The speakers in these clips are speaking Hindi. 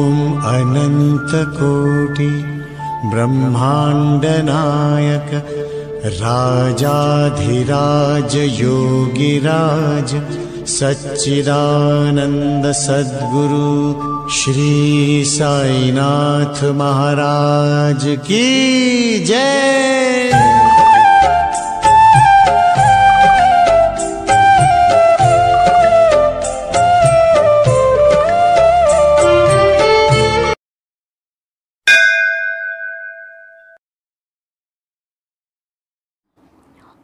ॐ अनन्तकोटि ब्रह्माण्डनायक राजाधिराज योगिराज सच्चिदानन्द सद्गुरु श्री साईनाथ महाराज की जय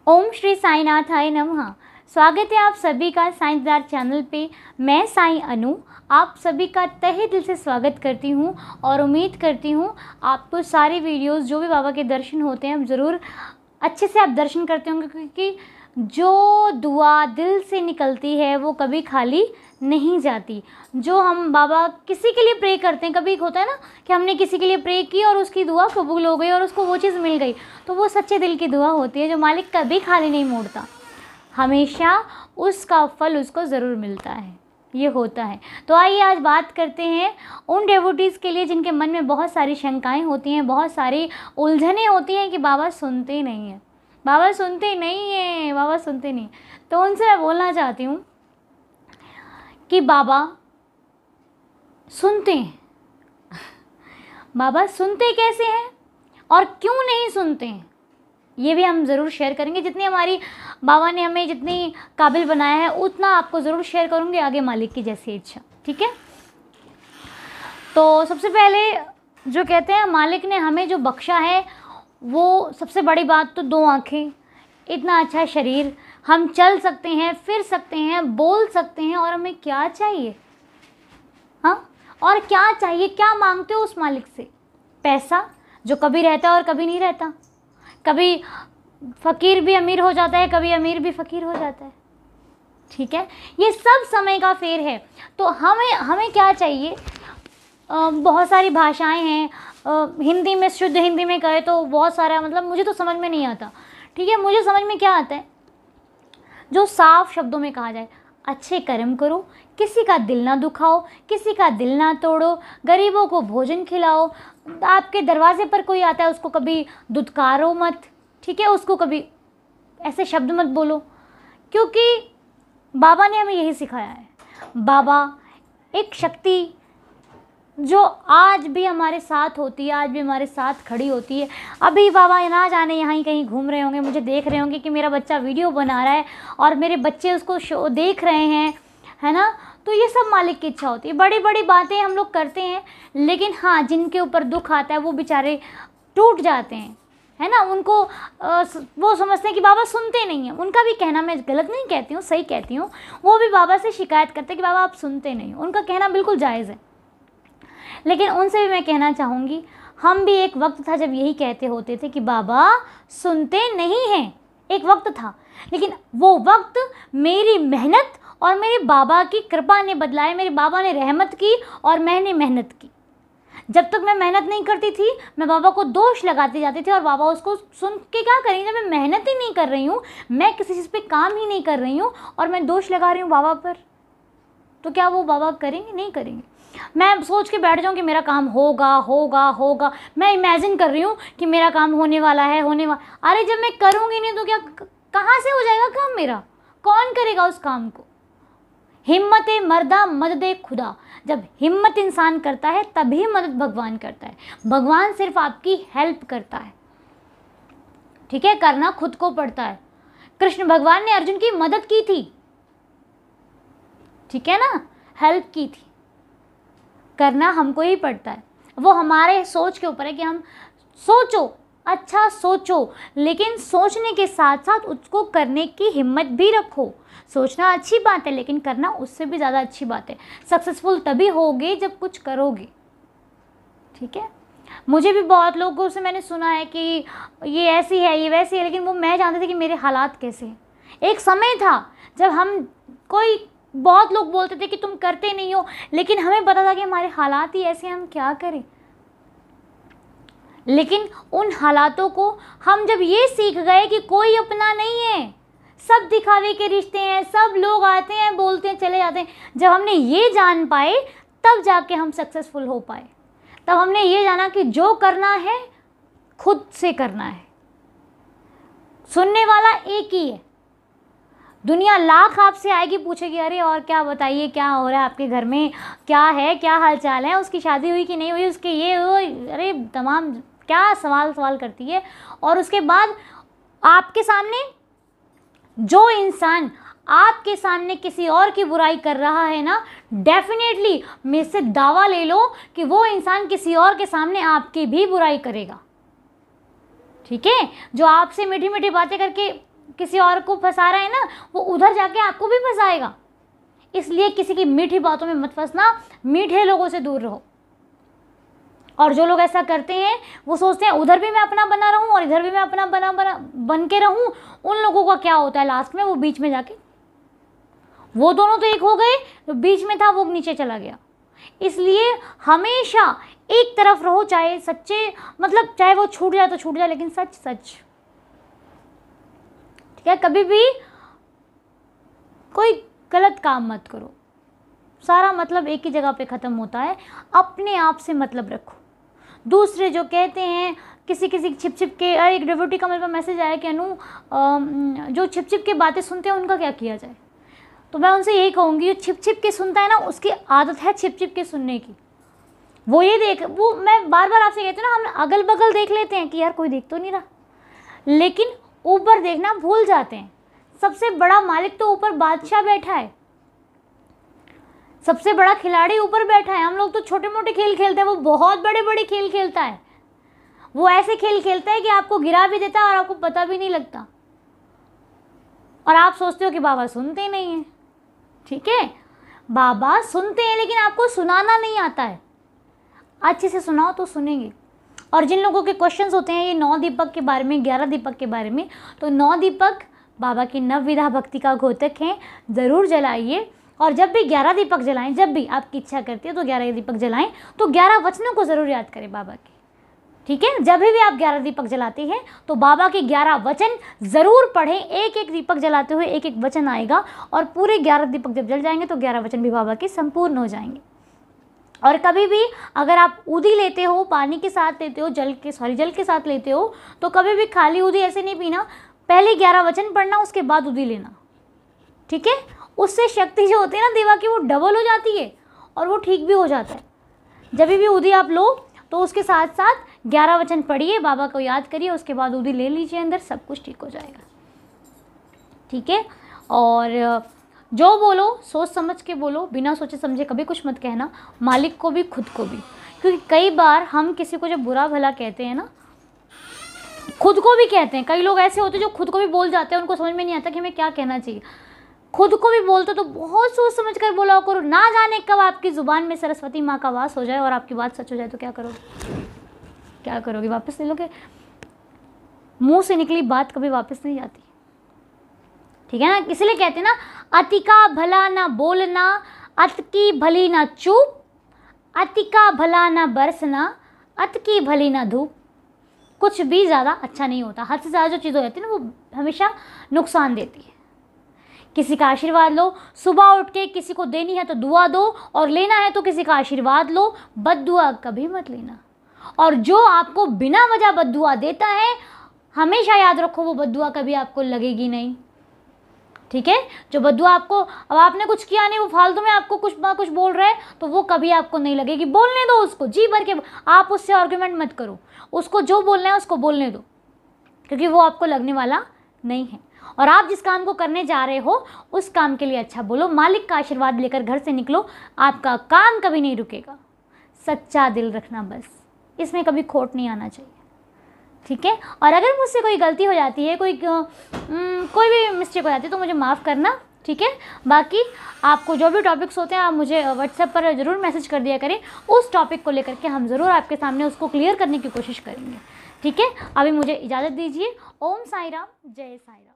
ओम श्री साईनाथाय नमः स्वागत है आप सभी का साइंसदार चैनल पे मैं साई अनु आप सभी का तहे दिल से स्वागत करती हूँ और उम्मीद करती हूँ आपको सारे वीडियोस जो भी बाबा के दर्शन होते हैं ज़रूर अच्छे से आप दर्शन करते होंगे क्योंकि जो दुआ दिल से निकलती है वो कभी खाली नहीं जाती जो हम बाबा किसी के लिए प्रे करते हैं कभी होता है ना कि हमने किसी के लिए प्रे की और उसकी दुआ कबूल हो गई और उसको वो चीज़ मिल गई तो वो सच्चे दिल की दुआ होती है जो मालिक कभी खाली नहीं मोड़ता हमेशा उसका फल उसको ज़रूर मिलता है ये होता है तो आइए आज बात करते हैं उन डेवोटीज़ के लिए जिनके मन में बहुत सारी शंकाएं होती हैं बहुत सारी उलझने होती हैं कि बाबा सुनते ही नहीं हैं बाबा सुनते नहीं हैं बाबा सुनते नहीं तो उनसे मैं बोलना चाहती हूँ कि बाबा सुनते हैं बाबा सुनते कैसे हैं और क्यों नहीं सुनते हैं ये भी हम ज़रूर शेयर करेंगे जितनी हमारी बाबा ने हमें जितनी काबिल बनाया है उतना आपको ज़रूर शेयर करूँगी आगे मालिक की जैसी इच्छा ठीक है तो सबसे पहले जो कहते हैं मालिक ने हमें जो बख्शा है वो सबसे बड़ी बात तो दो आँखें इतना अच्छा शरीर हम चल सकते हैं फिर सकते हैं बोल सकते हैं और हमें क्या चाहिए हाँ और क्या चाहिए क्या मांगते हो उस मालिक से पैसा जो कभी रहता है और कभी नहीं रहता कभी फ़कीर भी अमीर हो जाता है कभी अमीर भी फ़कीर हो जाता है ठीक है ये सब समय का फेर है तो हमें हमें क्या चाहिए बहुत सारी भाषाएं हैं हिंदी में शुद्ध हिंदी में कहे तो बहुत सारा मतलब मुझे तो समझ में नहीं आता ठीक है मुझे समझ में क्या आता है जो साफ शब्दों में कहा जाए अच्छे कर्म करो किसी का दिल ना दुखाओ किसी का दिल ना तोड़ो गरीबों को भोजन खिलाओ आपके दरवाजे पर कोई आता है उसको कभी दुदकारो मत ठीक है उसको कभी ऐसे शब्द मत बोलो क्योंकि बाबा ने हमें यही सिखाया है बाबा एक शक्ति जो आज भी हमारे साथ होती है आज भी हमारे साथ खड़ी होती है अभी बाबा ना जाने यहाँ ही कहीं घूम रहे होंगे मुझे देख रहे होंगे कि मेरा बच्चा वीडियो बना रहा है और मेरे बच्चे उसको शो देख रहे हैं है ना तो ये सब मालिक की इच्छा होती है बड़ी बड़ी बातें हम लोग करते हैं लेकिन हाँ जिनके ऊपर दुख आता है वो बेचारे टूट जाते हैं है ना उनको वो समझते हैं कि बाबा सुनते नहीं हैं उनका भी कहना मैं गलत नहीं कहती हूँ सही कहती हूँ वो भी बाबा से शिकायत करते हैं कि बाबा आप सुनते नहीं उनका कहना बिल्कुल जायज़ है लेकिन उनसे भी मैं कहना चाहूँगी हम भी एक वक्त था जब यही कहते होते थे कि बाबा सुनते नहीं हैं एक वक्त था लेकिन वो वक्त मेरी मेहनत और मेरे बाबा की कृपा ने बदलाए मेरे बाबा ने रहमत की और मैंने मेहनत की जब तक मैं मेहनत नहीं करती थी मैं बाबा को दोष लगाती जाती थी और बाबा उसको सुन के क्या करेंगे जब मैं मेहनत ही नहीं कर रही हूँ मैं किसी चीज़ पे काम ही नहीं कर रही हूँ और मैं दोष लगा रही हूँ बाबा पर तो क्या वो बाबा करेंगे नहीं करेंगे मैं सोच के बैठ जाऊँ कि मेरा काम होगा होगा होगा मैं इमेजिन कर रही हूँ कि मेरा काम होने वाला है होने वाला अरे जब मैं करूँगी नहीं तो क्या कहाँ से हो जाएगा काम मेरा कौन करेगा उस काम को हिम्मत मर्दा मदद खुदा जब हिम्मत इंसान करता है तभी मदद भगवान करता है भगवान सिर्फ आपकी हेल्प करता है ठीक है करना खुद को पड़ता है कृष्ण भगवान ने अर्जुन की मदद की थी ठीक है ना हेल्प की थी करना हमको ही पड़ता है वो हमारे सोच के ऊपर है कि हम सोचो अच्छा सोचो लेकिन सोचने के साथ साथ उसको करने की हिम्मत भी रखो सोचना अच्छी बात है लेकिन करना उससे भी ज़्यादा अच्छी बात है सक्सेसफुल तभी होगे जब कुछ करोगे ठीक है मुझे भी बहुत लोगों से मैंने सुना है कि ये ऐसी है ये वैसी है लेकिन वो मैं जानती थी कि मेरे हालात कैसे हैं एक समय था जब हम कोई बहुत लोग बोलते थे कि तुम करते नहीं हो लेकिन हमें पता था कि हमारे हालात ही ऐसे हम क्या करें लेकिन उन हालातों को हम जब ये सीख गए कि कोई अपना नहीं है सब दिखावे के रिश्ते हैं सब लोग आते हैं बोलते हैं चले जाते हैं जब हमने ये जान पाए तब जाके हम सक्सेसफुल हो पाए तब हमने ये जाना कि जो करना है खुद से करना है सुनने वाला एक ही है दुनिया लाख आपसे आएगी पूछेगी अरे और क्या बताइए क्या हो रहा है आपके घर में क्या है क्या हाल चाल है उसकी शादी हुई कि नहीं हुई उसके ये वो अरे तमाम क्या सवाल सवाल करती है और उसके बाद आपके सामने जो इंसान आपके सामने किसी और की बुराई कर रहा है ना डेफिनेटली मेरे से दावा ले लो कि वो इंसान किसी और के सामने आपकी भी बुराई करेगा ठीक है जो आपसे मीठी मीठी बातें करके किसी और को फंसा रहा है ना वो उधर जाके आपको भी फंसाएगा इसलिए किसी की मीठी बातों में मत फंसना मीठे लोगों से दूर रहो और जो लोग ऐसा करते हैं वो सोचते हैं उधर भी मैं अपना बना रहूं और इधर भी मैं अपना बना बना बन के रहूं उन लोगों का क्या होता है लास्ट में वो बीच में जाके वो दोनों तो एक हो गए तो बीच में था वो नीचे चला गया इसलिए हमेशा एक तरफ रहो चाहे सच्चे मतलब चाहे वो छूट जाए तो छूट जाए लेकिन सच सच या कभी भी कोई गलत काम मत करो सारा मतलब एक ही जगह पे ख़त्म होता है अपने आप से मतलब रखो दूसरे जो कहते हैं किसी किसी छिप छिप के अरे एक डिवोटी का मेरे पास मैसेज आया कि अनु जो छिप छिप के बातें सुनते हैं उनका क्या किया जाए तो मैं उनसे यही कहूँगी जो छिप छिप के सुनता है ना उसकी आदत है छिप छिप के सुनने की वो ये देख वो मैं बार बार आपसे कहती हूँ ना हम अगल बगल देख लेते हैं कि यार कोई देख तो नहीं रहा लेकिन ऊपर देखना भूल जाते हैं सबसे बड़ा मालिक तो ऊपर बादशाह बैठा है सबसे बड़ा खिलाड़ी ऊपर बैठा है हम लोग तो छोटे मोटे खेल खेलते हैं वो बहुत बड़े बड़े खेल खेलता है वो ऐसे खेल खेलता है कि आपको गिरा भी देता है और आपको पता भी नहीं लगता और आप सोचते हो कि बाबा सुनते नहीं हैं ठीक है बाबा सुनते हैं लेकिन आपको सुनाना नहीं आता है अच्छे से सुनाओ तो सुनेंगे और जिन लोगों के क्वेश्चन होते हैं ये नौ दीपक के बारे में ग्यारह दीपक के बारे में तो नौ दीपक बाबा की नव विधा भक्ति का घोतक हैं ज़रूर जलाइए और जब भी ग्यारह दीपक जलाएं जब भी आपकी इच्छा करती है तो ग्यारह दीपक जलाएं तो ग्यारह वचनों को ज़रूर याद करें बाबा के ठीक है जब भी आप ग्यारह दीपक जलाते हैं तो बाबा के ग्यारह वचन ज़रूर पढ़ें एक एक दीपक जलाते हुए एक एक वचन आएगा और पूरे ग्यारह दीपक जब जल जाएंगे तो ग्यारह वचन भी बाबा के संपूर्ण हो जाएंगे और कभी भी अगर आप उदी लेते हो पानी के साथ लेते हो जल के सॉरी जल के साथ लेते हो तो कभी भी खाली उदी ऐसे नहीं पीना पहले ग्यारह वचन पढ़ना उसके बाद उदी लेना ठीक है उससे शक्ति जो होती है ना देवा की वो डबल हो जाती है और वो ठीक भी हो जाता है जब भी उदी आप लो तो उसके साथ साथ ग्यारह वचन पढ़िए बाबा को याद करिए उसके बाद उदी ले लीजिए अंदर सब कुछ ठीक हो जाएगा ठीक है और जो बोलो सोच समझ के बोलो बिना सोचे समझे कभी कुछ मत कहना मालिक को भी खुद को भी क्योंकि कई बार हम किसी को जब बुरा भला कहते हैं ना खुद को भी कहते हैं कई लोग ऐसे होते हैं जो खुद को भी बोल जाते हैं उनको समझ में नहीं आता कि हमें क्या कहना चाहिए खुद को भी बोलते तो बहुत सोच समझ कर बोला करो ना जाने कब आपकी ज़ुबान में सरस्वती माँ का वास हो जाए और आपकी बात सच हो जाए तो क्या करोगे क्या करोगे वापस ले लोगे मुंह से निकली बात कभी वापस नहीं जाती ठीक है ना इसलिए कहते हैं ना अति का भला ना बोलना अत की भली ना चूप अति का भला ना बरसना अत की भली ना धूप कुछ भी ज़्यादा अच्छा नहीं होता हद से ज़्यादा जो चीज़ हो जाती है ना वो हमेशा नुकसान देती है किसी का आशीर्वाद लो सुबह उठ के किसी को देनी है तो दुआ दो और लेना है तो किसी का आशीर्वाद लो बद दुआ कभी मत लेना और जो आपको बिना वजह बद दुआ देता है हमेशा याद रखो वो बद दुआ कभी आपको लगेगी नहीं ठीक है जो बदुआ आपको अब आपने कुछ किया नहीं वो फालतू में आपको कुछ ना कुछ बोल रहा है तो वो कभी आपको नहीं लगेगी बोलने दो उसको जी भर के आप उससे आर्ग्यूमेंट मत करो उसको जो बोलना है उसको बोलने दो क्योंकि वो आपको लगने वाला नहीं है और आप जिस काम को करने जा रहे हो उस काम के लिए अच्छा बोलो मालिक का आशीर्वाद लेकर घर से निकलो आपका काम कभी नहीं रुकेगा सच्चा दिल रखना बस इसमें कभी खोट नहीं आना चाहिए ठीक है और अगर मुझसे कोई गलती हो जाती है कोई कोई भी मिस्टेक हो जाती है तो मुझे माफ़ करना ठीक है बाकी आपको जो भी टॉपिक्स होते हैं आप मुझे व्हाट्सएप पर ज़रूर मैसेज कर दिया करें उस टॉपिक को लेकर के हम ज़रूर आपके सामने उसको क्लियर करने की कोशिश करेंगे ठीक है अभी मुझे इजाज़त दीजिए ओम साई राम जय साई राम